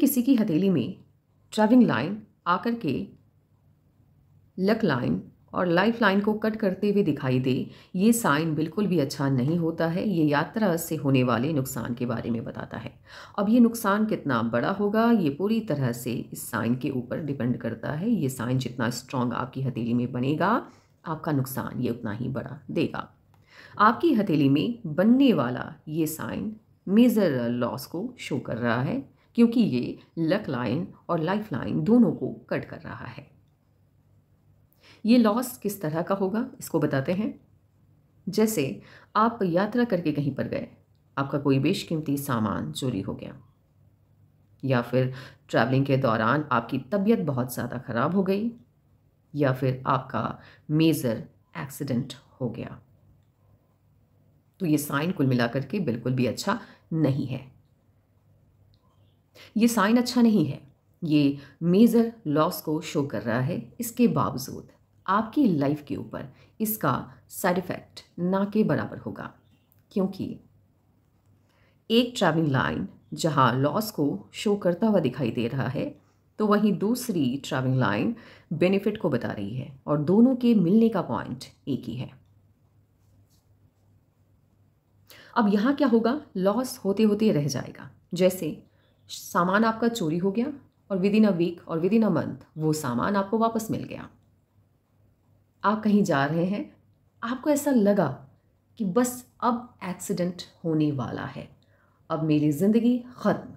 किसी की हथेली में ट्रैविंग लाइन आकर के लक लाइन और लाइफ लाइन को कट करते हुए दिखाई दे ये साइन बिल्कुल भी अच्छा नहीं होता है ये यात्रा से होने वाले नुकसान के बारे में बताता है अब ये नुकसान कितना बड़ा होगा ये पूरी तरह से इस साइन के ऊपर डिपेंड करता है ये साइन जितना स्ट्रांग आपकी हथेली में बनेगा आपका नुकसान ये उतना ही बड़ा देगा आपकी हथेली में बनने वाला ये साइन मेजर लॉस को शो कर रहा है क्योंकि ये लक लाइन और लाइफ लाइन दोनों को कट कर रहा है ये लॉस किस तरह का होगा इसको बताते हैं जैसे आप यात्रा करके कहीं पर गए आपका कोई बेशकीमती सामान चोरी हो गया या फिर ट्रैवलिंग के दौरान आपकी तबीयत बहुत ज़्यादा ख़राब हो गई या फिर आपका मेज़र एक्सीडेंट हो गया तो ये साइन कुल मिलाकर के बिल्कुल भी अच्छा नहीं है ये साइन अच्छा नहीं है ये मेजर लॉस को शो कर रहा है इसके बावजूद आपकी लाइफ के ऊपर इसका साइड इफ़ेक्ट ना के बराबर होगा क्योंकि एक ट्रैवलिंग लाइन जहां लॉस को शो करता हुआ दिखाई दे रहा है तो वहीं दूसरी ट्रैवलिंग लाइन बेनिफिट को बता रही है और दोनों के मिलने का पॉइंट एक ही है अब यहां क्या होगा लॉस होते होते रह जाएगा जैसे सामान आपका चोरी हो गया और विद इन अ वीक और विद इन अ मंथ वो सामान आपको वापस मिल गया आप कहीं जा रहे हैं आपको ऐसा लगा कि बस अब एक्सीडेंट होने वाला है अब मेरी ज़िंदगी ख़त्म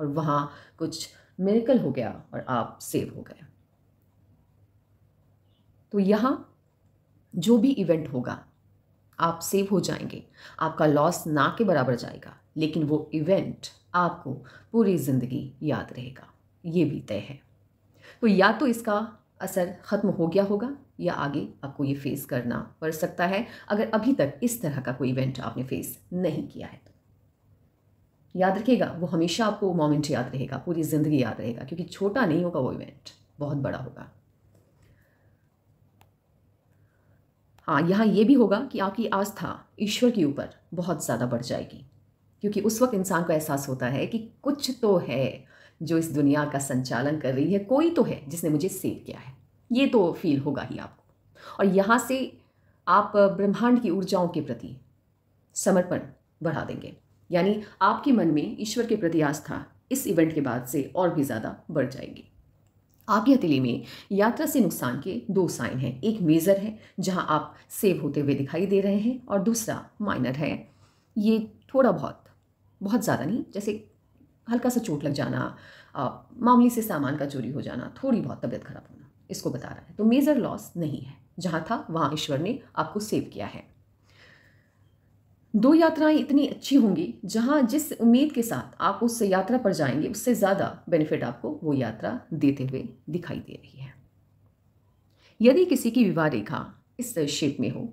और वहाँ कुछ मेरिकल हो गया और आप सेव हो गए तो यहाँ जो भी इवेंट होगा आप सेव हो जाएंगे आपका लॉस ना के बराबर जाएगा लेकिन वो इवेंट आपको पूरी ज़िंदगी याद रहेगा ये भी तय है तो या तो इसका असर ख़त्म हो गया होगा या आगे आपको ये फेस करना पड़ सकता है अगर अभी तक इस तरह का कोई इवेंट आपने फेस नहीं किया है तो याद रखिएगा वो हमेशा आपको मोमेंट याद रहेगा पूरी ज़िंदगी याद रहेगा क्योंकि छोटा नहीं होगा वो इवेंट बहुत बड़ा होगा हाँ यहाँ ये भी होगा कि आपकी आस्था ईश्वर के ऊपर बहुत ज़्यादा बढ़ जाएगी क्योंकि उस वक्त इंसान को एहसास होता है कि कुछ तो है जो इस दुनिया का संचालन कर रही है कोई तो है जिसने मुझे सेव किया है ये तो फील होगा ही आपको और यहाँ से आप ब्रह्मांड की ऊर्जाओं के प्रति समर्पण बढ़ा देंगे यानी आपके मन में ईश्वर के प्रति आस्था इस इवेंट के बाद से और भी ज़्यादा बढ़ जाएगी आपकी हथेली में यात्रा से नुकसान के दो साइन हैं एक मेजर है जहां आप सेव होते हुए दिखाई दे रहे हैं और दूसरा माइनर है ये थोड़ा बहुत बहुत ज़्यादा नहीं जैसे हल्का सा चोट लग जाना मामूली से सामान का चोरी हो जाना थोड़ी बहुत तबीयत खराब होना इसको बता रहा है तो मेजर लॉस नहीं है जहाँ था वहाँ ईश्वर ने आपको सेव किया है दो यात्राएं इतनी अच्छी होंगी जहाँ जिस उम्मीद के साथ आप उस यात्रा पर जाएंगे उससे ज़्यादा बेनिफिट आपको वो यात्रा देते हुए दिखाई दे रही है यदि किसी की विवाह रेखा इस शेप में हो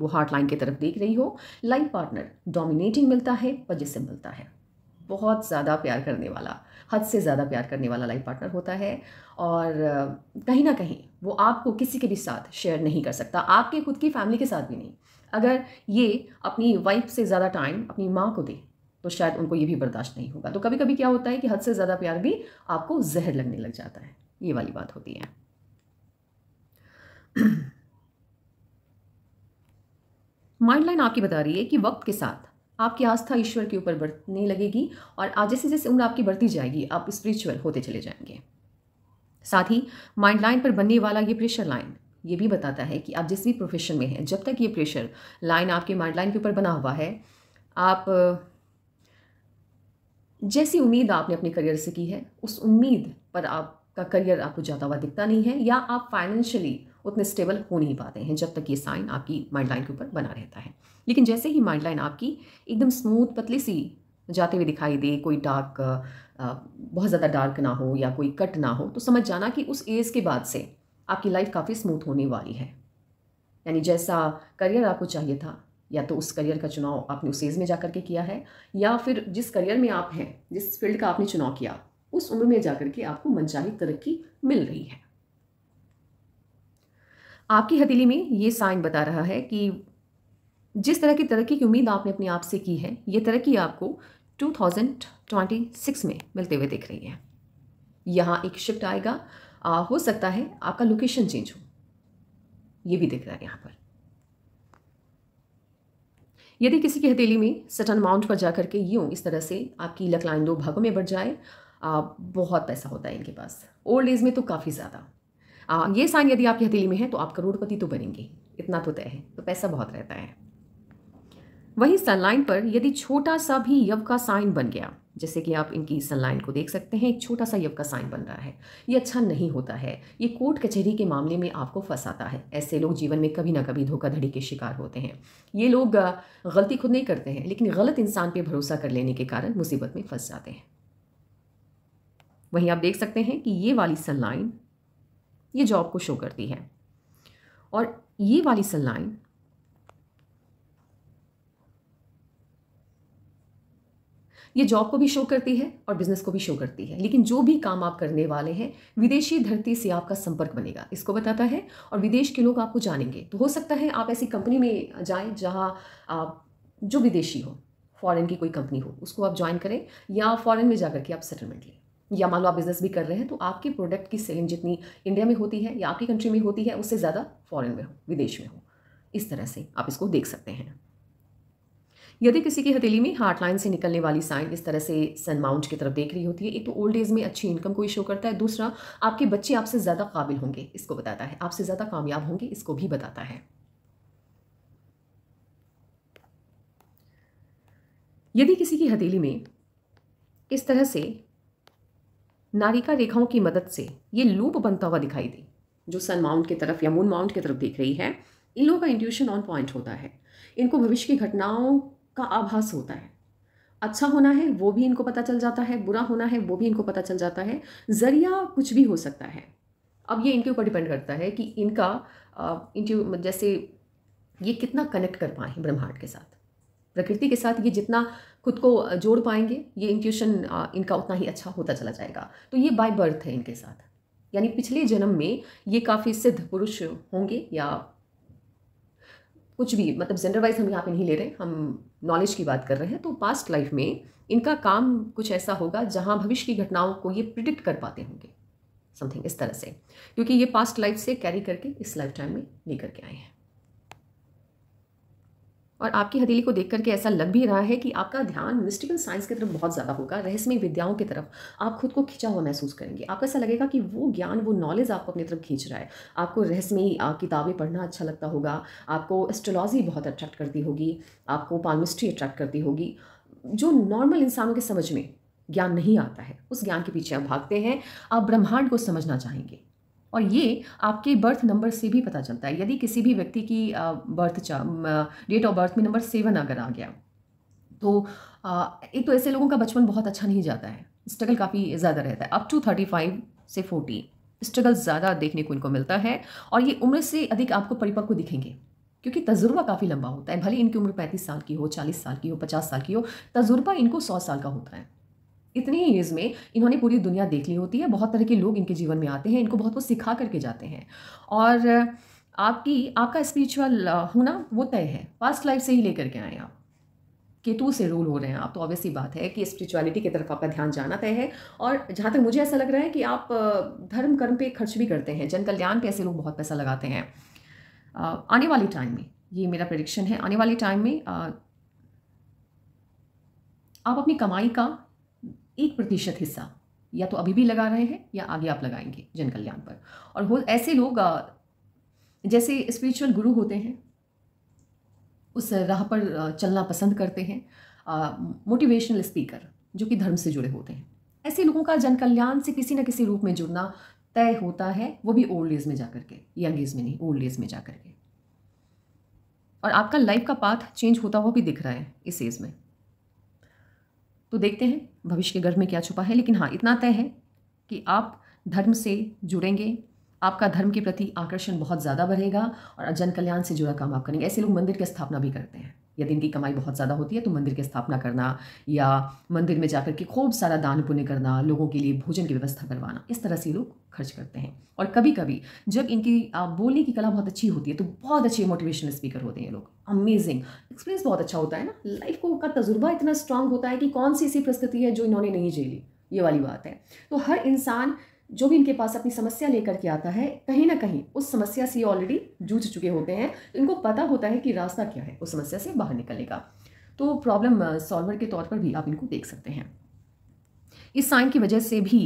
वो हार्ट लाइन की तरफ देख रही हो लाइफ पार्टनर डोमिनेटिंग मिलता है पजेसिव मिलता है बहुत ज़्यादा प्यार करने वाला हद से ज़्यादा प्यार करने वाला लाइफ पार्टनर होता है और कहीं ना कहीं वो आपको किसी के भी साथ शेयर नहीं कर सकता आपके खुद की फैमिली के साथ भी नहीं अगर ये अपनी वाइफ से ज़्यादा टाइम अपनी माँ को दे तो शायद उनको ये भी बर्दाश्त नहीं होगा तो कभी कभी क्या होता है कि हद से ज़्यादा प्यार भी आपको जहर लगने लग जाता है ये वाली बात होती है माइंड लाइन आपकी बता रही है कि वक्त के साथ आपकी आस्था ईश्वर के ऊपर बढ़ने लगेगी और आज जैसे जैसे उम्र आपकी बढ़ती जाएगी आप स्पिरिचुअल होते चले जाएंगे साथ ही माइंड लाइन पर बनने वाला ये प्रेशर लाइन ये भी बताता है कि आप जिस भी प्रोफेशन में हैं जब तक ये प्रेशर लाइन आपके माइंड लाइन के ऊपर बना हुआ है आप जैसी उम्मीद आपने अपने करियर से की है उस उम्मीद पर आपका करियर आपको जाता हुआ दिखता नहीं है या आप फाइनेंशियली उतने स्टेबल हो नहीं पाते हैं जब तक ये साइन आपकी माइंड लाइन के ऊपर बना रहता है लेकिन जैसे ही माइंड लाइन आपकी एकदम स्मूथ पतली सी जाते हुए दिखाई दे कोई डार्क बहुत ज़्यादा डार्क ना हो या कोई कट ना हो तो समझ जाना कि उस एज के बाद से आपकी लाइफ काफ़ी स्मूथ होने वाली है यानी जैसा करियर आपको चाहिए था या तो उस करियर का चुनाव आपने उस एज में जा कर के किया है या फिर जिस करियर में आप हैं जिस फील्ड का आपने चुनाव किया उस उम्र में जा कर के आपको मनचाही तरक्की मिल रही है आपकी हथेली में ये साइन बता रहा है कि जिस तरह की तरक्की की उम्मीद आपने अपने आप से की है ये तरक्की आपको 2026 में मिलते हुए दिख रही है यहाँ एक शिफ्ट आएगा आ, हो सकता है आपका लोकेशन चेंज हो ये भी दिख रहा है यहाँ पर यदि किसी की हथेली में सटन माउंट पर जाकर के यूँ इस तरह से आपकी लकलाइन दो भागों में बढ़ जाए आ, बहुत पैसा होता है इनके पास ओल्ड एज में तो काफ़ी ज़्यादा आ, ये साइन यदि आपकी हथेली में है तो आप करोड़पति तो बनेंगे इतना तो तय है तो पैसा बहुत रहता है वहीं सनलाइन पर यदि छोटा सा भी यव का साइन बन गया जैसे कि आप इनकी सनलाइन को देख सकते हैं एक छोटा सा यव का साइन बन रहा है ये अच्छा नहीं होता है ये कोर्ट कचहरी के मामले में आपको फंसाता है ऐसे लोग जीवन में कभी ना कभी धोखाधड़ी के शिकार होते हैं ये लोग गलती खुद नहीं करते हैं लेकिन गलत इंसान पर भरोसा कर लेने के कारण मुसीबत में फंस जाते हैं वहीं आप देख सकते हैं कि ये वाली सनलाइन ये जॉब को शो करती है और ये वाली सेल लाइन ये जॉब को भी शो करती है और बिजनेस को भी शो करती है लेकिन जो भी काम आप करने वाले हैं विदेशी धरती से आपका संपर्क बनेगा इसको बताता है और विदेश के लोग आपको जानेंगे तो हो सकता है आप ऐसी कंपनी में जाएं जहां आप जो विदेशी हो फॉरेन की कोई कंपनी हो उसको आप ज्वाइन करें या फॉरेन में जाकर के आप सेटलमेंट लें या मान लो आप बिज़नेस भी कर रहे हैं तो आपके प्रोडक्ट की सेलिंग जितनी इंडिया में होती है या आपकी कंट्री में होती है उससे ज़्यादा फॉरेन में हो विदेश में हो इस तरह से आप इसको देख सकते हैं यदि किसी की हथेली में हार्ट लाइन से निकलने वाली साइन इस तरह से सन माउंट की तरफ देख रही होती है एक तो ओल्ड एज में अच्छी इनकम को शो करता है दूसरा आपके बच्चे आपसे ज़्यादा काबिल होंगे इसको बताता है आपसे ज़्यादा कामयाब होंगे इसको भी बताता है यदि किसी की हथेली में इस तरह से नारिका रेखाओं की मदद से ये लूप बनता हुआ दिखाई दी जो सन माउंट की तरफ या मून माउंट की तरफ देख रही है इन लोगों का इंट्यूशन ऑन पॉइंट होता है इनको भविष्य की घटनाओं का आभास होता है अच्छा होना है वो भी इनको पता चल जाता है बुरा होना है वो भी इनको पता चल जाता है जरिया कुछ भी हो सकता है अब ये इनके ऊपर डिपेंड करता है कि इनका इंट्यू जैसे ये कितना कनेक्ट कर पाए ब्रह्मांड के साथ प्रकृति के साथ ये जितना खुद को जोड़ पाएंगे ये इंट्यूशन इनका उतना ही अच्छा होता चला जाएगा तो ये बाय बर्थ है इनके साथ यानी पिछले जन्म में ये काफ़ी सिद्ध पुरुष होंगे या कुछ भी मतलब जेंडर वाइज हम यहाँ पे नहीं ले रहे हम नॉलेज की बात कर रहे हैं तो पास्ट लाइफ में इनका काम कुछ ऐसा होगा जहाँ भविष्य की घटनाओं को ये प्रिडिक्ट कर पाते होंगे समथिंग इस तरह से क्योंकि ये पास्ट लाइफ से कैरी करके इस लाइफ टाइम में लेकर के आए हैं और आपकी हथेली को देख करके ऐसा लग भी रहा है कि आपका ध्यान मिस्टिकल साइंस की तरफ बहुत ज़्यादा होगा रहस्यमय विद्याओं की तरफ आप खुद को खिंचा हुआ महसूस करेंगे आपको ऐसा लगेगा कि वो ज्ञान वो नॉलेज आपको अपनी तरफ खींच रहा है आपको रहस्यमय किताबें पढ़ना अच्छा लगता होगा आपको एस्ट्रोलॉजी बहुत अट्रैक्ट करती होगी आपको पामिस्ट्री अट्रैक्ट करती होगी जो नॉर्मल इंसानों के समझ में ज्ञान नहीं आता है उस ज्ञान के पीछे आप भागते हैं आप ब्रह्मांड को समझना चाहेंगे और ये आपके बर्थ नंबर से भी पता चलता है यदि किसी भी व्यक्ति की बर्थ डेट ऑफ बर्थ में नंबर सेवन अगर आ गया तो एक तो ऐसे लोगों का बचपन बहुत अच्छा नहीं जाता है स्ट्रगल काफ़ी ज़्यादा रहता है अप टू थर्टी फाइव से फोर्टी स्ट्रगल ज़्यादा देखने को इनको मिलता है और ये उम्र से अधिक आपको परिपक्व दिखेंगे क्योंकि तजुर्बा काफ़ी लंबा होता है भले इनकी उम्र पैंतीस साल की हो चालीस साल की हो पचास साल की हो तजुर्बा इनको सौ साल का होता है इतने ही एज में इन्होंने पूरी दुनिया देख ली होती है बहुत तरह के लोग इनके जीवन में आते हैं इनको बहुत कुछ सिखा करके जाते हैं और आपकी आपका स्पिरिचुअल होना वो तय है पास्ट लाइफ से ही लेकर के आए आप केतु से रूल हो रहे हैं आप तो ऑब्वियसली बात है कि स्पिरिचुअलिटी की तरफ आपका ध्यान जाना तय है और जहाँ तक मुझे ऐसा लग रहा है कि आप धर्म कर्म पे खर्च भी करते हैं जन कल्याण पे ऐसे लोग बहुत पैसा लगाते हैं आने वाले टाइम में ये मेरा प्रडिक्शन है आने वाले टाइम में आप अपनी कमाई का एक प्रतिशत हिस्सा या तो अभी भी लगा रहे हैं या आगे आप लगाएंगे जन कल्याण पर और हो ऐसे लोग जैसे स्पिरिचुअल गुरु होते हैं उस राह पर चलना पसंद करते हैं मोटिवेशनल स्पीकर जो कि धर्म से जुड़े होते हैं ऐसे लोगों का जन कल्याण से किसी न किसी रूप में जुड़ना तय होता है वो भी ओल्ड एज में जा करके यंग एज में नहीं ओल्ड एज में जा कर के और आपका लाइफ का पाथ चेंज होता हुआ भी दिख रहा है इस एज में तो देखते हैं भविष्य के गर्भ में क्या छुपा है लेकिन हाँ इतना तय है कि आप धर्म से जुड़ेंगे आपका धर्म के प्रति आकर्षण बहुत ज़्यादा बढ़ेगा और जन कल्याण से जुड़ा काम आप करेंगे ऐसे लोग मंदिर की स्थापना भी करते हैं यदि इनकी कमाई बहुत ज़्यादा होती है तो मंदिर की स्थापना करना या मंदिर में जाकर के खूब सारा दान पुण्य करना लोगों के लिए भोजन की व्यवस्था करवाना इस तरह से लोग खर्च करते हैं और कभी कभी जब इनकी बोलने की कला बहुत अच्छी होती है तो बहुत अच्छे मोटिवेशनल स्पीकर होते हैं ये लोग अमेजिंग एक्सपीरियंस बहुत अच्छा होता है ना लाइफ को का तजुर्बा इतना स्ट्रांग होता है कि कौन सी ऐसी परिस्थिति है जो इन्होंने नहीं झेली ये वाली बात है तो हर इंसान जो भी इनके पास अपनी समस्या लेकर के आता है कहीं ना कहीं उस समस्या से ऑलरेडी जूझ चुके होते हैं तो इनको पता होता है कि रास्ता क्या है उस समस्या से बाहर निकलेगा तो प्रॉब्लम सॉल्वर के तौर पर भी आप इनको देख सकते हैं इस साइन की वजह से भी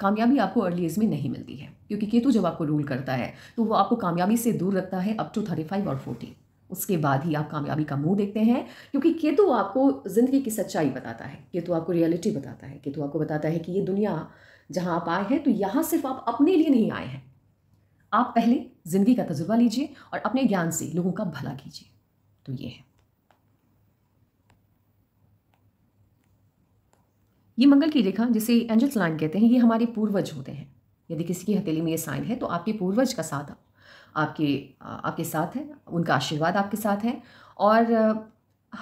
कामयाबी आपको अर्ली एज में नहीं मिलती है क्योंकि केतु जब आपको रूल करता है तो वो आपको कामयाबी से दूर रखता है अप टू थर्टी फाइव और फोर्टी उसके बाद ही आप कामयाबी का मुंह देखते हैं क्योंकि केतु आपको ज़िंदगी की सच्चाई बताता है केतु आपको रियलिटी बताता है केतु आपको बताता है कि ये दुनिया जहाँ आप आए हैं तो यहाँ सिर्फ आप अपने लिए नहीं आए हैं आप पहले ज़िंदगी का तजुर्बा लीजिए और अपने ज्ञान से लोगों का भला कीजिए तो ये है ये मंगल की रेखा जिसे एंजल्स लाइन कहते हैं ये हमारे पूर्वज होते हैं यदि किसी की हथेली में ये साइन है तो आपके पूर्वज का साथ आपके आपके साथ है उनका आशीर्वाद आपके साथ है और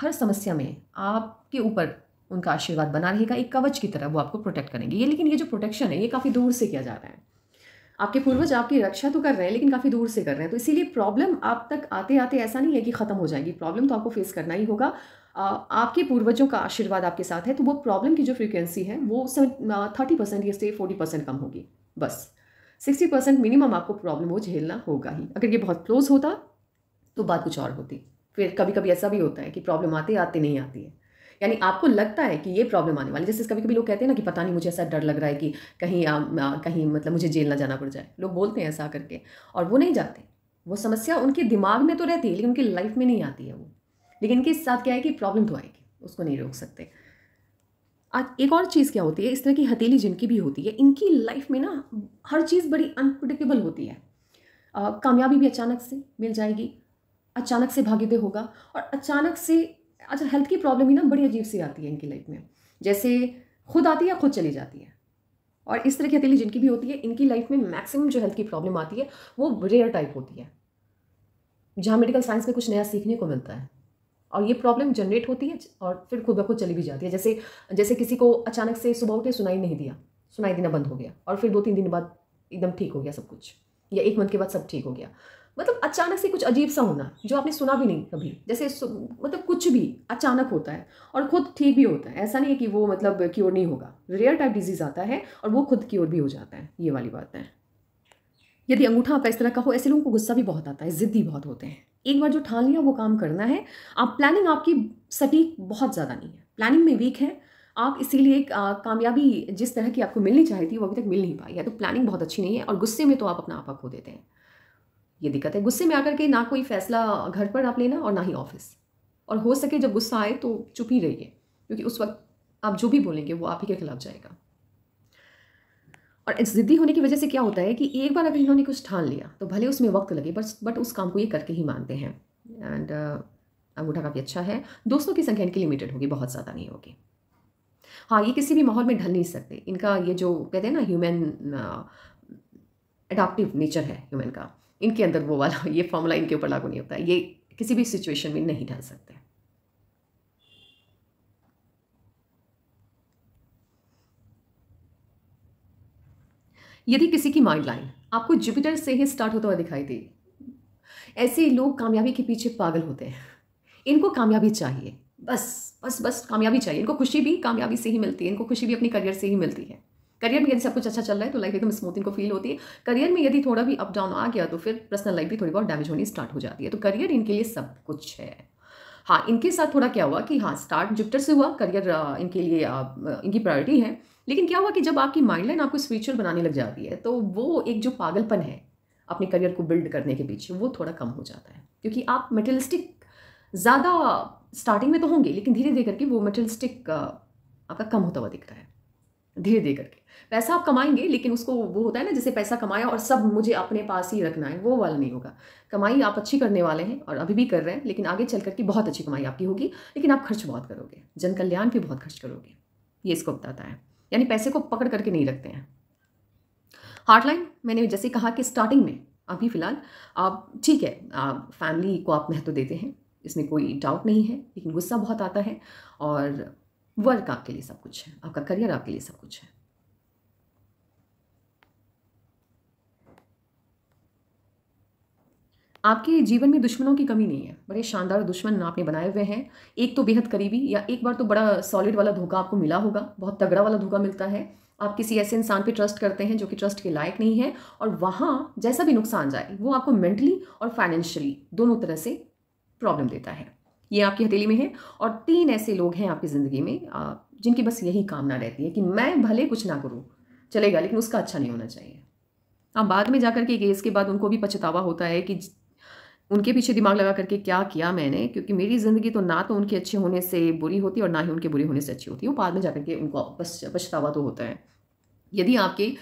हर समस्या में आपके ऊपर उनका आशीर्वाद बना रहेगा एक कवच की तरह वो आपको प्रोटेक्ट करेंगे ये लेकिन ये जो प्रोटेक्शन है ये काफ़ी दूर से किया जा रहा है आपके पूर्वज आपकी रक्षा तो कर रहे हैं लेकिन काफ़ी दूर से कर रहे हैं तो इसीलिए प्रॉब्लम आप तक आते आते ऐसा नहीं है कि ख़त्म हो जाएगी प्रॉब्लम तो आपको फेस करना ही होगा आपके पूर्वजों का आशीर्वाद आपके साथ है तो वो प्रॉब्लम की जो फ्रीक्वेंसी है वो थर्टी परसेंट या से फोर्टी परसेंट कम होगी बस सिक्सटी परसेंट मिनिमम आपको प्रॉब्लम वो झेलना होगा ही अगर ये बहुत क्लोज होता तो बात कुछ और होती फिर कभी कभी ऐसा भी होता है कि प्रॉब्लम आते आते नहीं आती है यानी आपको लगता है कि ये प्रॉब्लम आने वाली जैसे कभी कभी लोग कहते हैं ना कि पता नहीं मुझे ऐसा डर लग रहा है कि कहीं आ, आ, कहीं मतलब मुझे जेल ना जाना पड़ जाए लोग बोलते हैं ऐसा करके और वो नहीं जाते वो समस्या उनके दिमाग में तो रहती है लेकिन उनकी लाइफ में नहीं आती है वो लेकिन इनके साथ क्या है कि प्रॉब्लम तो आएगी उसको नहीं रोक सकते आज एक और चीज़ क्या होती है इस तरह की हथेली जिनकी भी होती है इनकी लाइफ में ना हर चीज़ बड़ी अनप्रडिक्टेबल होती है कामयाबी भी अचानक से मिल जाएगी अचानक से भागीदे होगा और अचानक से अच्छा हेल्थ की प्रॉब्लम ही ना बड़ी अजीब सी आती है इनकी लाइफ में जैसे खुद आती है या खुद चली जाती है और इस तरह की हथेली जिनकी भी होती है इनकी लाइफ में मैक्सिमम जो हेल्थ की प्रॉब्लम आती है वो रेयर टाइप होती है जहाँ मेडिकल साइंस में कुछ नया सीखने को मिलता है और ये प्रॉब्लम जनरेट होती है और फिर खुद ब खुद चली भी जाती है जैसे जैसे किसी को अचानक से सुबह उठे सुनाई नहीं दिया सुनाई देना बंद हो गया और फिर दो तीन दिन बाद एकदम ठीक हो गया सब कुछ या एक मंथ के बाद सब ठीक हो गया मतलब अचानक से कुछ अजीब सा होना जो आपने सुना भी नहीं कभी जैसे मतलब कुछ भी अचानक होता है और खुद ठीक भी होता है ऐसा नहीं है कि वो मतलब क्योर नहीं होगा रेयर टाइप डिजीज़ आता है और वो खुद क्योर भी हो जाता है ये वाली बात है यदि अंगूठा आपका इस तरह का हो ऐसे लोगों को गुस्सा भी बहुत आता है ज़िद्दी बहुत होते हैं एक बार जो ठान लिया वो काम करना है आप प्लानिंग आपकी सटीक बहुत ज़्यादा नहीं है प्लानिंग में वीक है आप इसीलिए एक कामयाबी जिस तरह की आपको मिलनी चाहिए थी वो अभी तक मिल नहीं पाई है तो प्लानिंग बहुत अच्छी नहीं है और गुस्से में तो आप अपना आपा खो देते हैं ये दिक्कत है गुस्से में आकर के ना कोई फैसला घर पर आप लेना और ना ही ऑफिस और हो सके जब गुस्सा आए तो चुप ही रहिए क्योंकि उस वक्त आप जो भी बोलेंगे वो आप ही के खिलाफ जाएगा और ज़िद्दी होने की वजह से क्या होता है कि एक बार अगर इन्होंने कुछ ठान लिया तो भले उसमें वक्त लगे बट बट उस काम को ये करके ही मानते हैं एंड uh, अंगूठा काफ़ी अच्छा है दोस्तों की संख्या इनकी लिमिटेड होगी बहुत ज़्यादा नहीं होगी हाँ ये किसी भी माहौल में ढल नहीं सकते इनका ये जो कहते हैं ना ह्यूमन अडाप्टिव नेचर है ह्यूमन का इनके अंदर वो वाला ये फॉर्मूला इनके ऊपर लागू नहीं होता है ये किसी भी सिचुएशन में नहीं डाल सकते यदि किसी की माइंड लाइन आपको जुपिटर से ही स्टार्ट होता हुआ दिखाई दे ऐसे लोग कामयाबी के पीछे पागल होते हैं इनको कामयाबी चाहिए बस बस बस कामयाबी चाहिए इनको खुशी भी कामयाबी से ही मिलती है इनको खुशी भी अपनी करियर से ही मिलती है करियर में यदि सब कुछ अच्छा चल रहा है तो लाइफ एकदम स्मूथ इनको फील होती है करियर में यदि थोड़ा भी अप डाउन आ गया तो फिर पर्सनल लाइफ भी थोड़ी बहुत डैमेज होनी स्टार्ट हो जाती है तो करियर इनके लिए सब कुछ है हाँ इनके साथ थोड़ा क्या हुआ कि हाँ स्टार्ट जुपिटर से हुआ करियर इनके लिए इनकी प्रायोरिटी है लेकिन क्या हुआ कि जब आपकी माइंड लाइन आपको स्पिरिचुअल बनाने लग जाती है तो वो एक जो पागलपन है अपने करियर को बिल्ड करने के पीछे वो थोड़ा कम हो जाता है क्योंकि आप मेटलिस्टिक ज़्यादा स्टार्टिंग में तो होंगे लेकिन धीरे धीरे करके वो मेटलिस्टिक आपका कम होता हुआ दिख रहा है धीरे धीरे करके पैसा आप कमाएंगे लेकिन उसको वो होता है ना जैसे पैसा कमाया और सब मुझे अपने पास ही रखना है वो वाला नहीं होगा कमाई आप अच्छी करने वाले हैं और अभी भी कर रहे हैं लेकिन आगे चल करके बहुत अच्छी कमाई आपकी होगी लेकिन आप खर्च बहुत करोगे जन कल्याण भी बहुत खर्च करोगे ये इसको बताता है यानी पैसे को पकड़ करके नहीं रखते हैं हार्टलाइन मैंने जैसे कहा कि स्टार्टिंग में अभी फ़िलहाल आप ठीक है आप फैमिली को आप महत्व देते हैं इसमें कोई डाउट नहीं है लेकिन गुस्सा बहुत आता है और वर्क आपके लिए सब कुछ है आपका करियर आपके लिए सब कुछ है आपके जीवन में दुश्मनों की कमी नहीं है बड़े शानदार दुश्मन आपने बनाए हुए हैं एक तो बेहद करीबी या एक बार तो बड़ा सॉलिड वाला धोखा आपको मिला होगा बहुत तगड़ा वाला धोखा मिलता है आप किसी ऐसे इंसान पे ट्रस्ट करते हैं जो कि ट्रस्ट के लायक नहीं है और वहाँ जैसा भी नुकसान जाए वो आपको मेंटली और फाइनेंशियली दोनों तरह से प्रॉब्लम देता है ये आपकी हथेली में है और तीन ऐसे लोग हैं आपकी ज़िंदगी में जिनकी बस यही कामना रहती है कि मैं भले कुछ ना करूँ चलेगा लेकिन उसका अच्छा नहीं होना चाहिए आप बाद में जा के केस के बाद उनको भी पछतावा होता है कि उनके पीछे दिमाग लगा करके क्या किया मैंने क्योंकि मेरी ज़िंदगी तो ना तो उनके अच्छे होने से बुरी होती और ना ही उनके बुरे होने से अच्छी होती वो बाद में जा के उनको पछतावा तो होता है यदि आपके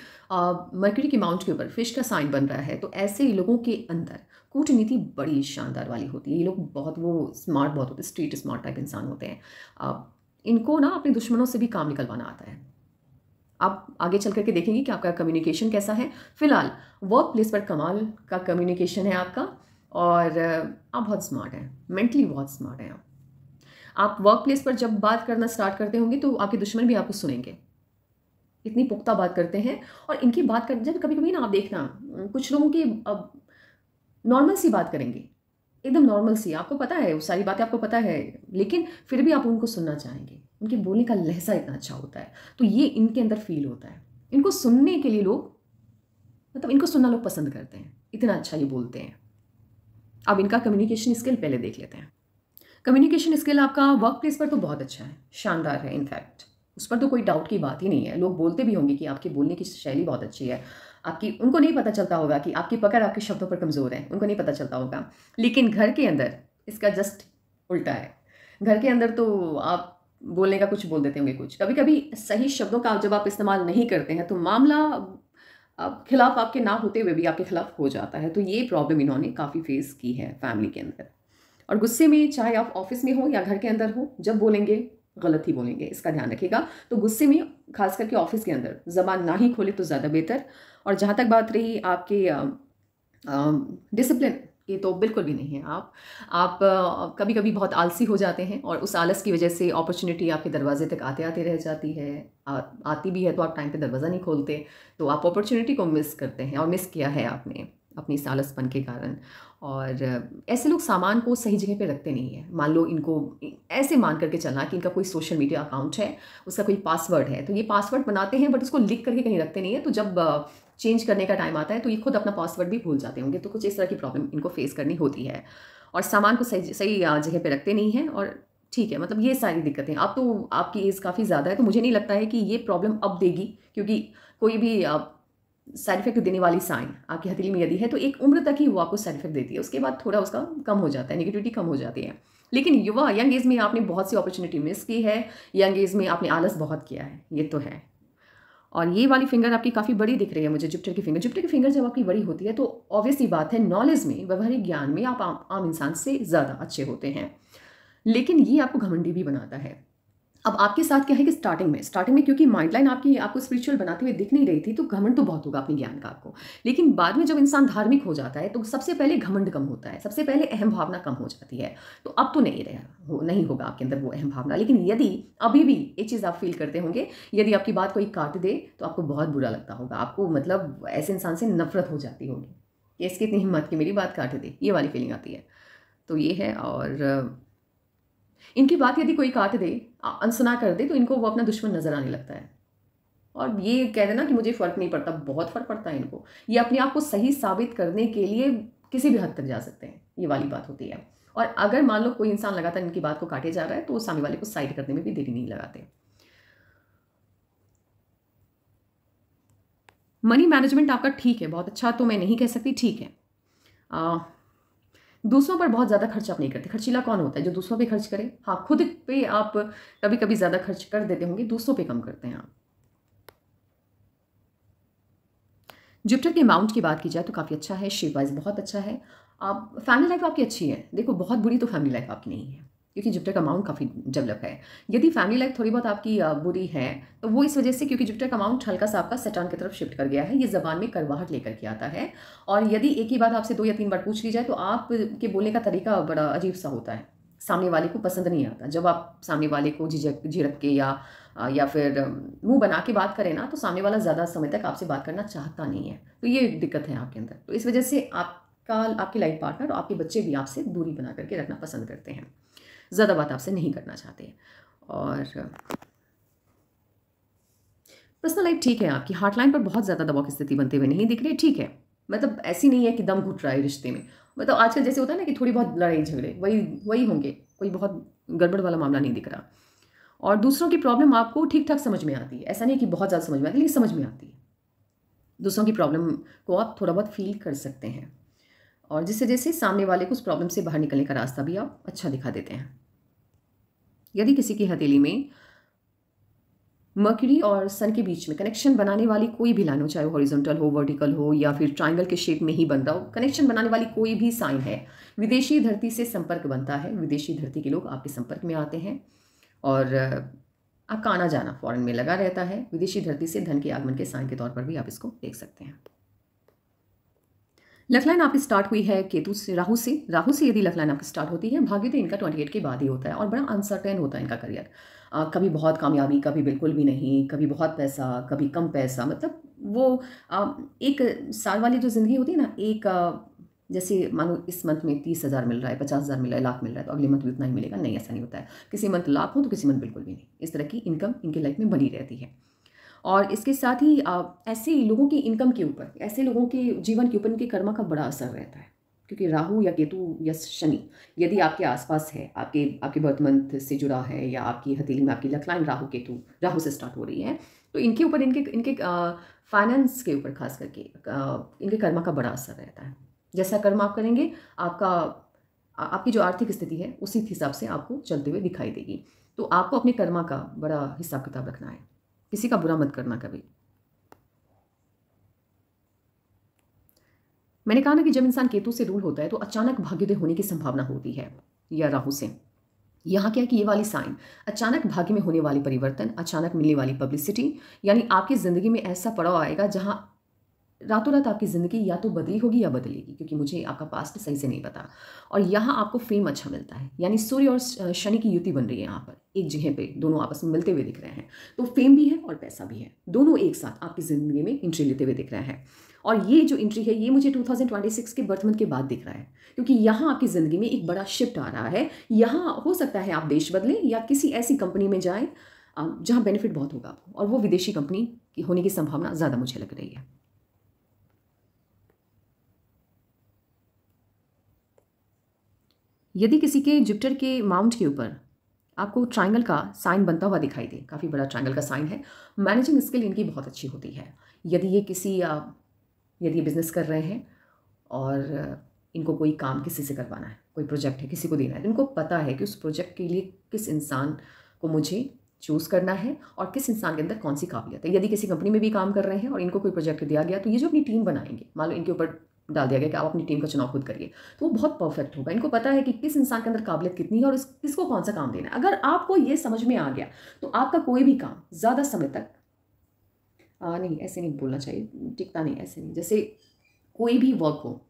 मर्क्यूरी के माउंट के ऊपर फिश का साइन बन रहा है तो ऐसे लोगों के अंदर कूटनीति बड़ी शानदार वाली होती है ये लोग बहुत वो स्मार्ट बहुत होते हैं स्ट्रीट स्मार्ट टाइप इंसान होते हैं आप इनको ना अपने दुश्मनों से भी काम निकलवाना आता है आप आगे चल करके देखेंगे कि आपका कम्युनिकेशन कैसा है फिलहाल वर्क प्लेस पर कमाल का कम्युनिकेशन है आपका और आप बहुत स्मार्ट हैं मेंटली बहुत स्मार्ट हैं आप वर्क प्लेस पर जब बात करना स्टार्ट करते होंगे तो आपके दुश्मन भी आपको सुनेंगे इतनी पुख्ता बात करते हैं और इनकी बात कर जब कभी कभी ना आप देखना कुछ लोगों की अब नॉर्मल सी बात करेंगे एकदम नॉर्मल सी आपको पता है वो सारी बातें आपको पता है लेकिन फिर भी आप उनको सुनना चाहेंगे उनके बोलने का लहजा इतना अच्छा होता है तो ये इनके अंदर फील होता है इनको सुनने के लिए लोग मतलब इनको सुनना लोग पसंद करते हैं इतना अच्छा ये बोलते हैं अब इनका कम्युनिकेशन स्किल पहले देख लेते हैं कम्युनिकेशन स्किल आपका वर्क प्लेस पर तो बहुत अच्छा है शानदार है इनफैक्ट उस पर तो कोई डाउट की बात ही नहीं है लोग बोलते भी होंगे कि आपके बोलने की शैली बहुत अच्छी है आपकी उनको नहीं पता चलता होगा कि आपकी पकड़ आपके शब्दों पर कमज़ोर है उनको नहीं पता चलता होगा लेकिन घर के अंदर इसका जस्ट उल्टा है घर के अंदर तो आप बोलने का कुछ बोल देते होंगे कुछ कभी कभी सही शब्दों का जब आप इस्तेमाल नहीं करते हैं तो मामला आप खिलाफ आपके ना होते हुए भी आपके खिलाफ हो जाता है तो ये प्रॉब्लम इन्होंने काफ़ी फेस की है फैमिली के अंदर और गुस्से में चाहे आप ऑफिस में हो या घर के अंदर हो जब बोलेंगे गलत ही बोलेंगे इसका ध्यान रखिएगा तो गुस्से में खास करके ऑफिस के अंदर जबान ना ही खोले तो ज़्यादा बेहतर और जहाँ तक बात रही आपके डिसिप्लिन ये तो बिल्कुल भी नहीं है आप आप कभी कभी बहुत आलसी हो जाते हैं और उस आलस की वजह से अपॉर्चुनिटी आपके दरवाजे तक आते आते रह जाती है आ, आती भी है तो आप टाइम पे दरवाज़ा नहीं खोलते तो आप अपॉर्चुनिटी को मिस करते हैं और मिस किया है आपने अपनी सालसपन के कारण और ऐसे लोग सामान को सही जगह पे रखते नहीं है मान लो इनको ऐसे मान करके चलना कि इनका कोई सोशल मीडिया अकाउंट है उसका कोई पासवर्ड है तो ये पासवर्ड बनाते हैं बट उसको लिख करके कहीं रखते नहीं है तो जब चेंज करने का टाइम आता है तो ये खुद अपना पासवर्ड भी भूल जाते होंगे तो कुछ इस तरह की प्रॉब्लम इनको फेस करनी होती है और सामान को सही सही जगह पर रखते नहीं हैं और ठीक है मतलब ये सारी दिक्कतें अब तो आपकी एज़ काफ़ी ज़्यादा है तो मुझे नहीं लगता है कि ये प्रॉब्लम अब देगी क्योंकि कोई भी साइड इफेक्ट देने वाली साइन आपकी हथेली में यदि है तो एक उम्र तक ही वो आपको साइड इफेक्ट देती है उसके बाद थोड़ा उसका कम हो जाता है निगेटिविटी कम हो जाती है लेकिन युवा यंग एज में आपने बहुत सी अपॉर्चुनिटी मिस की है यंग एज में आपने आलस बहुत किया है ये तो है और ये वाली फिंगर आपकी काफ़ी बड़ी दिख रही है मुझे जुप्टर की फिंगर जुप्टर की फिंगर जब आपकी बड़ी होती है तो ऑब्वियसली बात है नॉलेज में व्यवहारिक ज्ञान में आप आम, आम इंसान से ज़्यादा अच्छे होते हैं लेकिन ये आपको घमंडी भी बनाता है अब आपके साथ क्या है कि स्टार्टिंग में स्टार्टिंग में क्योंकि माइंड लाइन आपकी आपको स्पिरिचुअल बनाते हुए दिख नहीं रही थी तो घमंड तो बहुत होगा अपने ज्ञान का आपको लेकिन बाद में जब इंसान धार्मिक हो जाता है तो सबसे पहले घमंड कम होता है सबसे पहले अहम भावना कम हो जाती है तो अब तो नहीं रहा हो, नहीं होगा आपके अंदर वो अहम भावना लेकिन यदि अभी भी एक चीज़ आप फील करते होंगे यदि आपकी बात कोई काट दे तो आपको बहुत बुरा लगता होगा आपको मतलब ऐसे इंसान से नफरत हो जाती होगी इसकी इतनी हिम्मत की मेरी बात काट दे ये वाली फीलिंग आती है तो ये है और इनकी बात यदि कोई काट दे अनसुना कर दे तो इनको वो अपना दुश्मन नज़र आने लगता है और ये कह देना कि मुझे फ़र्क नहीं पड़ता बहुत फ़र्क पड़ता है इनको ये अपने आप को सही साबित करने के लिए किसी भी हद तक जा सकते हैं ये वाली बात होती है और अगर मान लो कोई इंसान लगातार इनकी बात को काटे जा रहा है तो वो सामने वाले को साइड करने में भी देरी नहीं लगाते मनी मैनेजमेंट आपका ठीक है बहुत अच्छा तो मैं नहीं कह सकती ठीक है आ, दूसरों पर बहुत ज़्यादा खर्च आप नहीं करते खर्चीला कौन होता है जो दूसरों पे खर्च करे हाँ खुद पे आप कभी कभी ज़्यादा खर्च कर देते होंगे दूसरों पे कम करते हैं आप जुपिटर के अमाउंट की बात की जाए तो काफ़ी अच्छा है शेप वाइज बहुत अच्छा है आप फैमिली लाइफ आपकी अच्छी है देखो बहुत बुरी तो फैमिली लाइफ आपकी नहीं है क्योंकि का अमाउंट काफ़ी डेवलप है यदि फैमिली लाइफ थोड़ी बहुत आपकी बुरी है तो वो इस वजह से क्योंकि का अमाउंट हल्का सा आपका सेटान की तरफ शिफ्ट कर गया है ये जबान में करवाहट लेकर के आता है और यदि एक ही बात आपसे दो या तीन बार पूछ ली जाए तो आपके बोलने का तरीका बड़ा अजीब सा होता है सामने वाले को पसंद नहीं आता जब आप सामने वाले को झिझक झिड़क के या या फिर मुंह बना के बात करें ना तो सामने वाला ज़्यादा समय तक आपसे बात करना चाहता नहीं है तो ये दिक्कत है आपके अंदर तो इस वजह से आपका आपकी लाइफ पार्टनर और आपके बच्चे भी आपसे दूरी बना करके रखना पसंद करते हैं ज़्यादा बात आपसे नहीं करना चाहते और पर्सनल लाइफ ठीक है आपकी हार्टलाइन पर बहुत ज़्यादा दबाव की स्थिति बनते हुए नहीं दिख रही ठीक है मतलब ऐसी नहीं है कि दम घुट रहा है रिश्ते में मतलब आजकल जैसे होता है ना कि थोड़ी बहुत लड़ाई झगड़े वही वही होंगे कोई बहुत गड़बड़ वाला मामला नहीं दिख रहा और दूसरों की प्रॉब्लम आपको ठीक ठाक समझ में आती है ऐसा नहीं कि बहुत ज़्यादा समझ में आती लेकिन समझ में आती है दूसरों की प्रॉब्लम को आप थोड़ा बहुत फील कर सकते हैं और जिससे जैसे सामने वाले को उस प्रॉब्लम से बाहर निकलने का रास्ता भी आप अच्छा दिखा देते हैं यदि किसी की हथेली में मर्क्यूरी और सन के बीच में कनेक्शन बनाने वाली कोई भी लाइन हो चाहे हॉरिजॉन्टल हो वर्टिकल हो या फिर ट्राइंगल के शेप में ही बनता हो कनेक्शन बनाने वाली कोई भी साइन है विदेशी धरती से संपर्क बनता है विदेशी धरती के लोग आपके संपर्क में आते हैं और आपका आना जाना फॉरेन में लगा रहता है विदेशी धरती से धन के आगमन के साइन के तौर पर भी आप इसको देख सकते हैं लखलाइन लाइन आपकी स्टार्ट हुई है केतु से राहु से राहु से यदि लखलाइन लाइन आपकी स्टार्ट होती है भाग्य तो इनका ट्वेंटी एट के बाद ही होता है और बड़ा अनसर्टेन होता है इनका करियर आ, कभी बहुत कामयाबी कभी बिल्कुल भी नहीं कभी बहुत पैसा कभी कम पैसा मतलब वो आ, एक साल वाली जो ज़िंदगी होती है ना एक आ, जैसे मानो इस मंथ में तीस हज़ार मिल रहा है पचास हज़ार मिल रहा है लाख मिल रहा है तो अगले मंथ भी उतना ही मिलेगा नहीं ऐसा नहीं होता है किसी मंथ लाख हो तो किसी मंथ बिल्कुल भी नहीं इस तरह की इनकम इनके लाइफ में बनी रहती है और इसके साथ ही ऐसे लोगों की इनकम के ऊपर ऐसे लोगों के जीवन के ऊपर इनके कर्मा का बड़ा असर रहता है क्योंकि राहु या केतु या शनि यदि आपके आसपास है आपके आपके बर्थ मंथ से जुड़ा है या आपकी हथेली में आपकी लखलाइन राहु केतु राहु से स्टार्ट हो रही है तो इनके ऊपर इनके इनके फाइनेंस के ऊपर खास करके इनके कर्मा का बड़ा असर रहता है जैसा कर्म आप करेंगे आपका आपकी जो आर्थिक स्थिति है उसी हिसाब से आपको चलते हुए दिखाई देगी तो आपको अपने कर्मा का बड़ा हिसाब किताब रखना है किसी का बुरा मत करना कभी मैंने कहा ना कि जब इंसान केतु से रूल होता है तो अचानक भाग्योदय होने की संभावना होती है या राहु से यहाँ क्या है कि ये वाली साइन अचानक भाग्य में होने वाले परिवर्तन अचानक मिलने वाली पब्लिसिटी यानी आपकी ज़िंदगी में ऐसा पड़ाव आएगा जहाँ रातों रात आपकी ज़िंदगी या तो बदली होगी या बदलेगी क्योंकि मुझे आपका पास्ट सही से नहीं पता और यहाँ आपको फेम अच्छा मिलता है यानी सूर्य और शनि की युति बन रही है यहाँ पर एक जगह पे दोनों आपस में मिलते हुए दिख रहे हैं तो फेम भी है और पैसा भी है दोनों एक साथ आपकी ज़िंदगी में एंट्री लेते हुए दिख रहे हैं और ये जो एंट्री है ये मुझे टू के बर्थ मंथ के बाद दिख रहा है क्योंकि यहाँ आपकी ज़िंदगी में एक बड़ा शिफ्ट आ रहा है यहाँ हो सकता है आप देश बदलें या किसी ऐसी कंपनी में जाएँ जहाँ बेनिफिट बहुत होगा आपको और वो विदेशी कंपनी की होने की संभावना ज़्यादा मुझे लग रही है यदि किसी के जुपिटर के माउंट के ऊपर आपको ट्राइंगल का साइन बनता हुआ दिखाई दे काफ़ी बड़ा ट्राइंगल का साइन है मैनेजिंग स्किल इनकी बहुत अच्छी होती है यदि ये किसी यदि ये बिज़नेस कर रहे हैं और इनको कोई काम किसी से करवाना है कोई प्रोजेक्ट है किसी को देना है इनको पता है कि उस प्रोजेक्ट के लिए किस इंसान को मुझे चूज़ करना है और किस इंसान के अंदर कौन सी काबिलियत है यदि किसी कंपनी में भी काम कर रहे हैं और इनको कोई प्रोजेक्ट दिया गया तो ये जो अपनी टीम बनाएंगे मान लो इनके ऊपर डाल दिया गया कि आप अपनी टीम का चुनाव खुद करिए तो वो बहुत परफेक्ट होगा इनको पता है कि किस इंसान के अंदर काबिलियत कितनी है और किसको कौन सा काम देना है अगर आपको ये समझ में आ गया तो आपका कोई भी काम ज़्यादा समय तक आ, नहीं ऐसे नहीं बोलना चाहिए टिकता नहीं ऐसे नहीं जैसे कोई भी वर्क हो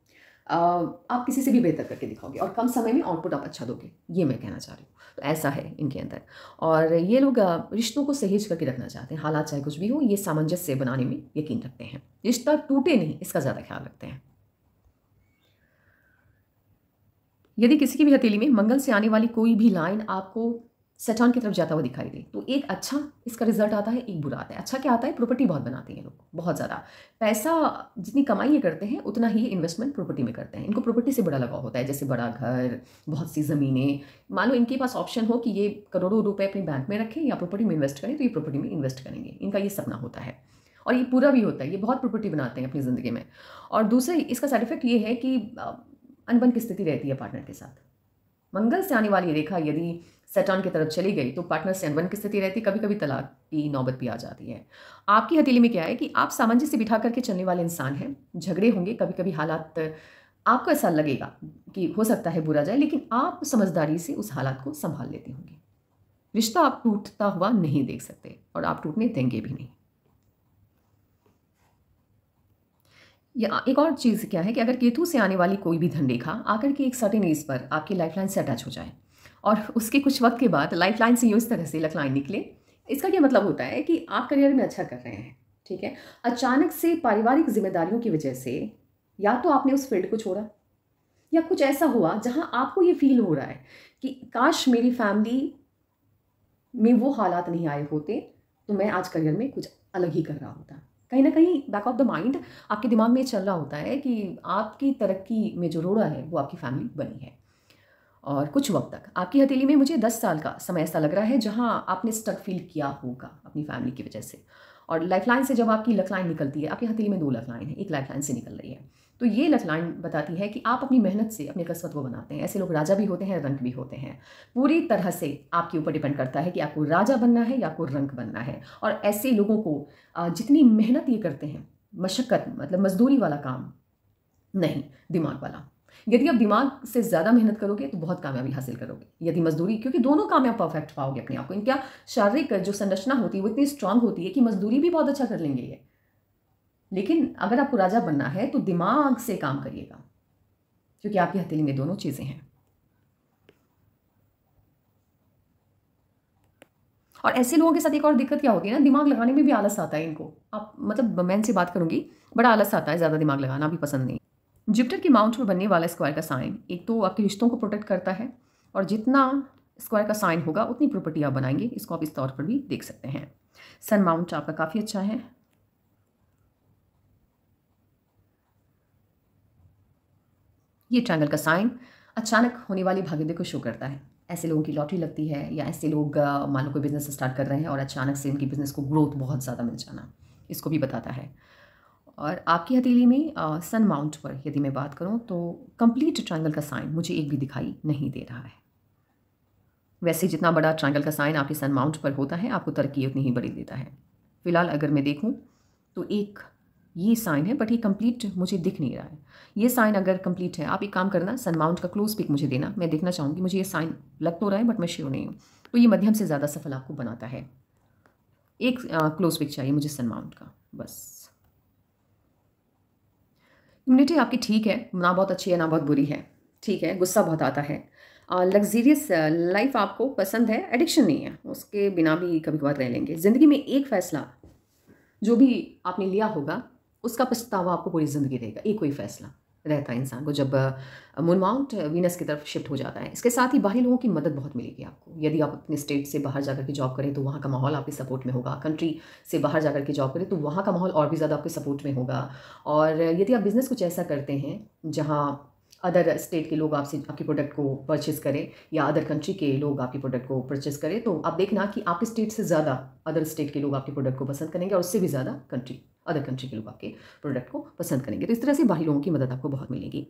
आप किसी से भी बेहतर करके दिखाओगे और कम समय में आउटपुट आप अच्छा दोगे ये मैं कहना चाह रही हूँ तो ऐसा है इनके अंदर और ये लोग रिश्तों को सहेज करके रखना चाहते हैं हालात चाहे कुछ भी हो ये सामंजस्य बनाने में यकीन रखते हैं रिश्ता टूटे नहीं इसका ज़्यादा ख्याल रखते हैं यदि किसी की भी हथेली में मंगल से आने वाली कोई भी लाइन आपको सेटॉन की तरफ जाता हुआ दिखाई दे तो एक अच्छा इसका रिजल्ट आता है एक बुरा आता है अच्छा क्या आता है प्रॉपर्टी बहुत बनाते हैं लोग बहुत ज़्यादा पैसा जितनी कमाई ये करते हैं उतना ही इन्वेस्टमेंट प्रॉपर्टी में करते हैं इनको प्रॉपर्टी से बड़ा लगाव होता है जैसे बड़ा घर बहुत सी ज़मीनें मान लो इनके पास ऑप्शन हो कि ये करोड़ों रुपये अपने बैंक में रखें या प्रॉपर्टी में इन्वेस्ट करें तो ये प्रॉपर्टी में इन्वेस्ट करेंगे इनका ये सपना होता है और ये पूरा भी होता है ये बहुत प्रॉपर्टी बनाते हैं अपनी ज़िंदगी में और दूसरे इसका साइड इफेक्ट ये है कि अनबन की स्थिति रहती है पार्टनर के साथ मंगल से आने वाली रेखा यदि सेटॉन की तरफ चली गई तो पार्टनर से अनबन की स्थिति रहती कभी कभी तलाक की नौबत भी आ जाती है आपकी हथेली में क्या है कि आप सामंजस्य बिठा करके चलने वाले इंसान हैं झगड़े होंगे कभी कभी हालात आपको ऐसा लगेगा कि हो सकता है बुरा जाए लेकिन आप समझदारी से उस हालात को संभाल लेते होंगे रिश्ता आप टूटता हुआ नहीं देख सकते और आप टूटने देंगे भी नहीं या एक और चीज़ क्या है कि अगर केतु से आने वाली कोई भी धनरेखा आकर के एक सर्टेन एज पर आपकी लाइफलाइन से अटैच हो जाए और उसके कुछ वक्त के बाद लाइफलाइन से यूँ इस तरह से लाइन निकले इसका क्या मतलब होता है कि आप करियर में अच्छा कर रहे हैं ठीक है अचानक से पारिवारिक जिम्मेदारियों की वजह से या तो आपने उस फील्ड को छोड़ा या कुछ ऐसा हुआ जहाँ आपको ये फील हो रहा है कि काश मेरी फैमिली में वो हालात नहीं आए होते तो मैं आज करियर में कुछ अलग ही कर रहा होता कहीं ना कहीं बैक ऑफ द माइंड आपके दिमाग में ये चल रहा होता है कि आपकी तरक्की में जो रोड़ा है वो आपकी फैमिली बनी है और कुछ वक्त तक आपकी हथेली में मुझे दस साल का समय ऐसा लग रहा है जहाँ आपने स्टक फील किया होगा अपनी फैमिली की वजह से और लाइफ लाइन से जब आपकी लक लाइन निकलती है आपकी हथेली में दो लक लाइन है एक लाइफ लाइन से निकल रही है तो ये लख लाइन बताती है कि आप अपनी मेहनत से अपनी किस्मत को बनाते हैं ऐसे लोग राजा भी होते हैं रंक भी होते हैं पूरी तरह से आपके ऊपर डिपेंड करता है कि आपको राजा बनना है या आपको रंक बनना है और ऐसे लोगों को जितनी मेहनत ये करते हैं मशक्क़त मतलब मजदूरी वाला काम नहीं दिमाग वाला यदि आप दिमाग से ज़्यादा मेहनत करोगे तो बहुत कामयाबी हासिल करोगे यदि मजदूरी क्योंकि दोनों काम में आप परफेक्ट पाओगे अपने आप को इनका शारीरिक जो संरचना होती है वो इतनी स्ट्रांग होती है कि मजदूरी भी बहुत अच्छा कर लेंगे ये लेकिन अगर आपको राजा बनना है तो दिमाग से काम करिएगा क्योंकि आपकी हथेली में दोनों चीज़ें हैं और ऐसे लोगों के साथ एक और दिक्कत क्या होती है ना दिमाग लगाने में भी आलस आता है इनको आप मतलब मैं से बात करूंगी बड़ा आलस आता है ज़्यादा दिमाग लगाना भी पसंद नहीं जुपिटर के माउंट पर बनने वाला स्क्वायर का साइन एक तो आपके रिश्तों को प्रोटेक्ट करता है और जितना स्क्वायर का साइन होगा उतनी प्रॉपर्टी आप बनाएंगे इसको आप इस तौर पर भी देख सकते हैं सन माउंट आपका काफ़ी अच्छा है ये ट्रायंगल का साइन अचानक होने वाली भाग्यदे को शो करता है ऐसे लोगों की लॉटरी लगती है या ऐसे लोग मान लो कोई बिज़नेस स्टार्ट कर रहे हैं और अचानक से उनकी बिज़नेस को ग्रोथ बहुत ज़्यादा मिल जाना इसको भी बताता है और आपकी हथेली में आ, सन माउंट पर यदि मैं बात करूँ तो कंप्लीट ट्रायंगल का साइन मुझे एक भी दिखाई नहीं दे रहा है वैसे जितना बड़ा ट्रायंगल का साइन आपके सन माउंट पर होता है आपको तरक्की उतनी ही बड़ी देता है फ़िलहाल अगर मैं देखूँ तो एक ये साइन है बट ये कंप्लीट मुझे दिख नहीं रहा है ये साइन अगर कंप्लीट है आप एक काम करना सनमाउंट का क्लोज पिक मुझे देना मैं देखना चाहूँगी मुझे ये साइन लग तो रहा है बट मैं श्योर नहीं हूँ तो ये मध्यम से ज़्यादा सफल आपको बनाता है एक क्लोज पिक चाहिए मुझे सनमाउंट का बस इम्यूनिटी आपकी ठीक है ना बहुत अच्छी है ना बहुत बुरी है ठीक है गुस्सा बहुत आता है लग्जीरियस लाइफ आपको पसंद है एडिक्शन नहीं है उसके बिना भी कभी कभार रह लेंगे ज़िंदगी में एक फ़ैसला जो भी आपने लिया होगा उसका पछतावा आपको पूरी ज़िंदगी देगा एक कोई फैसला रहता है इंसान को जब मून माउंट वीनस की तरफ शिफ्ट हो जाता है इसके साथ ही बाहरी लोगों की मदद बहुत मिलेगी आपको यदि आप अपने स्टेट से बाहर जाकर के जॉब करें तो वहाँ का माहौल आपके सपोर्ट में होगा कंट्री से बाहर जाकर के जॉब करें तो वहाँ का माहौल और भी ज़्यादा आपके सपोर्ट में होगा और यदि आप बिज़नेस कुछ ऐसा करते हैं जहाँ अदर स्टेट के लोग आपसे आपके प्रोडक्ट को परचेज़ करें या अदर कंट्री के लोग आपके प्रोडक्ट को परचेज़ करें तो आप देखना कि आपके स्टेट से ज़्यादा अदर स्टेट के लोग आपके प्रोडक्ट को पसंद करेंगे और उससे भी ज़्यादा कंट्री अदर कंट्री के लोग आपके प्रोडक्ट को पसंद करेंगे तो इस तरह से बाहरी लोगों की मदद आपको बहुत मिलेगी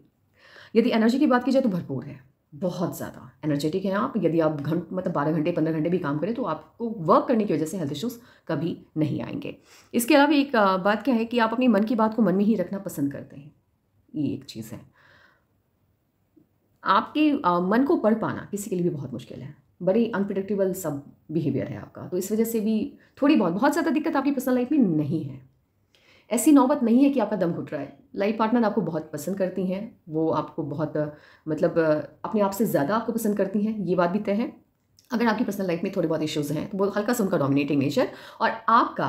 यदि एनर्जी की बात की जाए तो भरपूर है बहुत ज़्यादा एनर्जेटिक हैं आप यदि आप घंट मतलब बारह घंटे पंद्रह घंटे भी काम करें तो आपको वर्क करने की वजह से हेल्थ इश्यूज़ कभी नहीं आएंगे इसके अलावा एक बात क्या है कि आप अपनी मन की बात को मन में ही रखना पसंद करते हैं ये एक चीज़ है आपके मन को पढ़ पाना किसी के लिए भी बहुत मुश्किल है बड़ी अनप्रडिक्टेबल सब बिहेवियर है आपका तो इस वजह से भी थोड़ी बहुत बहुत ज़्यादा दिक्कत आपकी पर्सनल लाइफ में नहीं है ऐसी नौबत नहीं है कि आपका दम घुट रहा है लाइफ पार्टनर आपको बहुत पसंद करती हैं वो आपको बहुत मतलब अपने आप से ज़्यादा आपको पसंद करती हैं ये बात भी तय है अगर आपकी पर्सनल लाइफ में थोड़े बहुत इश्यूज़ हैं तो वो हल्का सा उनका डोमिनेटिंग नेचर और आपका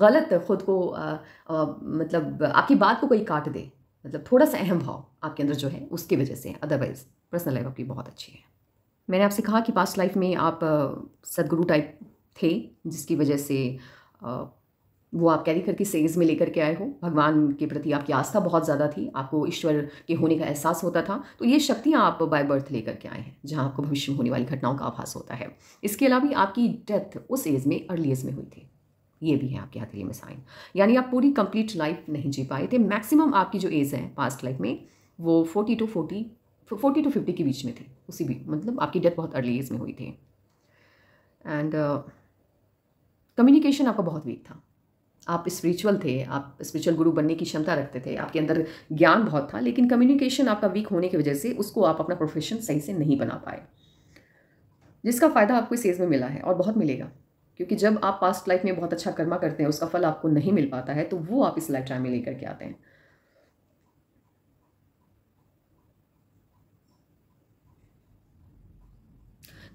गलत ख़ुद को आ, आ, मतलब आपकी बात को कोई काट दे मतलब थोड़ा सा अहम भाव आपके अंदर जो है उसकी वजह से अदरवाइज़ पर्सनल लाइफ आपकी बहुत अच्छी है मैंने आपसे कहा कि पास्ट लाइफ में आप सदगुरु टाइप थे जिसकी वजह से वो आप कैरी करके सेज में लेकर के आए हो भगवान के प्रति आपकी आस्था बहुत ज़्यादा थी आपको ईश्वर के होने का एहसास होता था तो ये शक्तियाँ आप बाय बर्थ लेकर के आए हैं जहाँ आपको भविष्य में होने वाली घटनाओं का आभास होता है इसके अलावा भी आपकी डेथ उस एज में अर्ली एज में हुई थी ये भी है आपके हथेली में साइन यानी आप पूरी कंप्लीट लाइफ नहीं जी पाए थे मैक्सिमम आपकी जो एज है पास्ट लाइफ में वो forty two forty forty two fifty के बीच में थी उसी भी मतलब आपकी डेथ बहुत अर्ली एज में हुई थी एंड कम्युनिकेशन uh, आपका बहुत वीक था आप स्पिरिचुअल थे आप स्पिरिचुअल गुरु बनने की क्षमता रखते थे आपके अंदर ज्ञान बहुत था लेकिन कम्युनिकेशन आपका वीक होने की वजह से उसको आप अपना प्रोफेशन सही से नहीं बना पाए जिसका फ़ायदा आपको इस एज में मिला है और बहुत मिलेगा क्योंकि जब आप पास्ट लाइफ में बहुत अच्छा कर्मा करते हैं उसका फल आपको नहीं मिल पाता है तो वो आप इस लाइफ टाइम में लेकर के आते हैं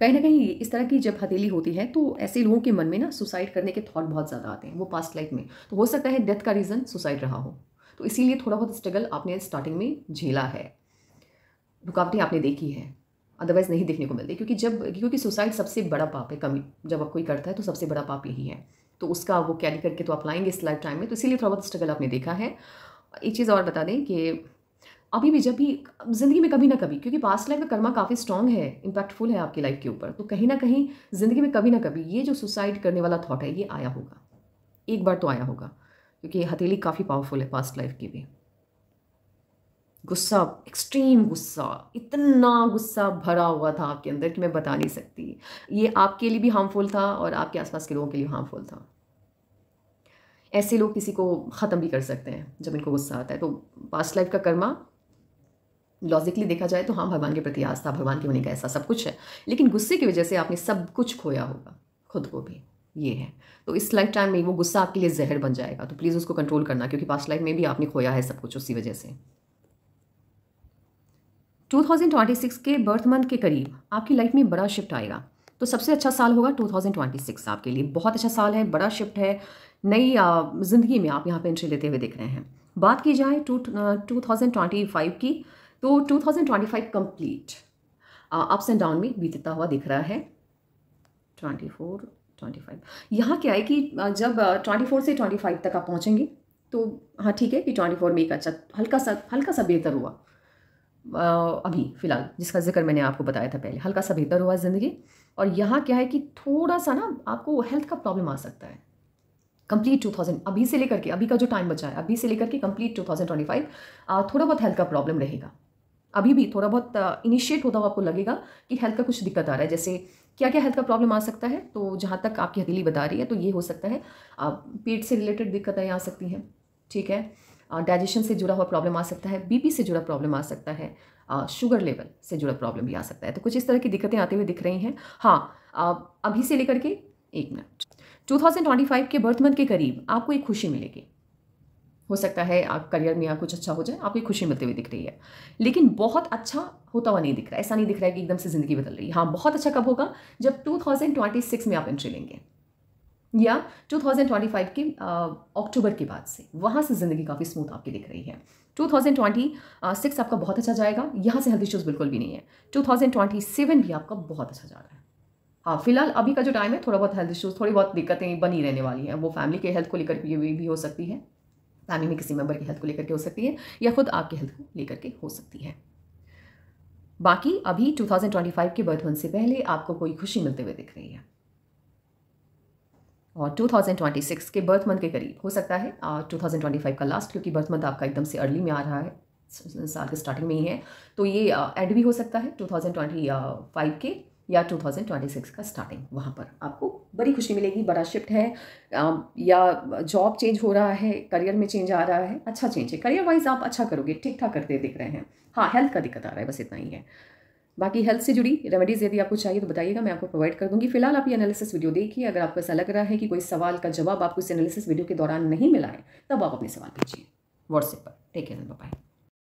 कहीं ना कहीं इस तरह की जब हथेली होती है तो ऐसे लोगों के मन में ना सुसाइड करने के थॉट बहुत ज़्यादा आते हैं वो पास्ट लाइफ में तो हो सकता है डेथ का रीज़न सुसाइड रहा हो तो इसीलिए थोड़ा बहुत स्ट्रगल आपने स्टार्टिंग में झेला है रुकावटें आपने देखी है अदरवाइज़ नहीं देखने को मिलती क्योंकि जब क्योंकि सुसाइड सबसे बड़ा पाप है कमी जब आप कोई करता है तो सबसे बड़ा पाप यही है तो उसका वो कैरी करके तो आप लाएंगे इस लाइफ टाइम में तो इसीलिए थोड़ा बहुत स्ट्रगल आपने देखा है एक चीज़ और बता दें कि अभी भी जब भी ज़िंदगी में कभी ना कभी क्योंकि पास्ट लाइफ का कर्मा काफ़ी स्ट्रांग है इम्पैक्टफुल है आपकी लाइफ के ऊपर तो कहीं ना कहीं ज़िंदगी में कभी ना कभी ये जो सुसाइड करने वाला थाट है ये आया होगा एक बार तो आया होगा क्योंकि हथेली काफ़ी पावरफुल है पास्ट लाइफ की भी गुस्सा एक्सट्रीम गुस्सा इतना गुस्सा भरा हुआ था आपके अंदर कि मैं बता नहीं सकती ये आपके लिए भी हार्मफुल था और आपके आसपास के लोगों के लिए हार्मफुल था ऐसे लोग किसी को ख़त्म भी कर सकते हैं जब इनको गुस्सा आता है तो पास्ट लाइफ का कर्मा लॉजिकली देखा जाए तो हाँ भगवान के प्रति आस्था भगवान के होने का ऐसा सब कुछ है लेकिन गुस्से की वजह से आपने सब कुछ खोया होगा खुद को भी ये है तो इस लाइफ टाइम में वो गुस्सा आपके लिए जहर बन जाएगा तो प्लीज़ उसको कंट्रोल करना क्योंकि पास्ट लाइफ में भी आपने खोया है सब कुछ उसी वजह से 2026 के बर्थ मंथ के करीब आपकी लाइफ में बड़ा शिफ्ट आएगा तो सबसे अच्छा साल होगा 2026 आपके लिए बहुत अच्छा साल है बड़ा शिफ्ट है नई ज़िंदगी में आप यहाँ पे एंट्री लेते हुए देख रहे हैं बात की जाए टू टू की तो 2025 कंप्लीट अप्स एंड डाउन में बीतता हुआ दिख रहा है 24 25 यहाँ क्या है कि जब 24 से 25 तक आप पहुँचेंगे तो हाँ ठीक है कि 24 में एक अच्छा हल्का सा हल्का सा बेहतर हुआ अभी फ़िलहाल जिसका जिक्र मैंने आपको बताया था पहले हल्का सा बेहतर हुआ ज़िंदगी और यहाँ क्या है कि थोड़ा सा ना आपको हेल्थ का प्रॉब्लम आ सकता है कंप्लीट 2000 अभी से लेकर के अभी का जो टाइम बचा है अभी से लेकर के कंप्लीट 2025 थोड़ा बहुत हेल्थ का प्रॉब्लम रहेगा अभी भी थोड़ा बहुत इनिशिएट होता हुआ आपको लगेगा कि हेल्थ का कुछ दिक्कत आ रहा है जैसे क्या क्या हेल्थ का प्रॉब्लम आ सकता है तो जहाँ तक आपकी हथेली बता रही है तो ये हो सकता है पेट से रिलेटेड दिक्कतें आ सकती हैं ठीक है डाइजेशन से जुड़ा हुआ प्रॉब्लम आ सकता है बीपी से जुड़ा प्रॉब्लम आ सकता है शुगर लेवल से जुड़ा प्रॉब्लम भी आ सकता है तो कुछ इस तरह की दिक्कतें आते हुए दिख रही हैं हाँ अभी से लेकर के एक मिनट 2025 के बर्थ मंथ के करीब आपको एक खुशी मिलेगी हो सकता है आप करियर में या कुछ अच्छा हो जाए आपकी खुशी मिलती हुई दिख रही है लेकिन बहुत अच्छा होता हुआ नहीं दिख रहा है ऐसा नहीं दिख रहा है कि एकदम से ज़िंदगी बदल रही है हाँ बहुत अच्छा कब होगा जब 2026 में आप एंट्री लेंगे या 2025 के अक्टूबर के बाद से वहाँ से ज़िंदगी काफ़ी स्मूथ आपकी दिख रही है 2026 आपका बहुत अच्छा जाएगा यहाँ से हेल्थ इश्यूज़ बिल्कुल भी नहीं है 2027 भी आपका बहुत अच्छा जा रहा है हाँ फिलहाल अभी का जो टाइम है थोड़ा बहुत हेल्थ इश्यूज़ थोड़ी बहुत दिक्कतें बनी रहने वाली हैं वो फैमिली के हेल्थ को लेकर भी हो सकती है फैमिली में किसी मेंबर की हेल्थ को लेकर के हो सकती है या खुद आपकी हेल्थ को लेकर के हो सकती है बाकी अभी 2025 के बर्थ से पहले आपको कोई खुशी मिलते हुए दिख रही है और 2026 के बर्थ मंथ के करीब हो सकता है और 2025 का लास्ट क्योंकि बर्थ मंथ आपका एकदम से अर्ली में आ रहा है साल के स्टार्टिंग में ही है तो ये एड भी हो सकता है 2025 के या 2026 का स्टार्टिंग वहाँ पर आपको बड़ी खुशी मिलेगी बड़ा शिफ्ट है या जॉब चेंज हो रहा है करियर में चेंज आ रहा है अच्छा चेंज है करियर वाइज आप अच्छा करोगे ठीक ठाक करते दिख रहे हैं हाँ हेल्थ का दिक्कत आ रहा है बस इतना ही है बाकी हेल्थ से जुड़ी रेमेडीज़ यदि आपको चाहिए तो बताइएगा मैं आपको प्रोवाइड कर दूंगी फिलहाल आप ये एनालिसिस वीडियो देखिए अगर आपको ऐसा लग रहा है कि कोई सवाल का जवाब आपको इस एनालिसिस वीडियो के दौरान नहीं मिला है तब आप अपने सवाल भेजिए व्हाट्सएप पर टेक केयर बाय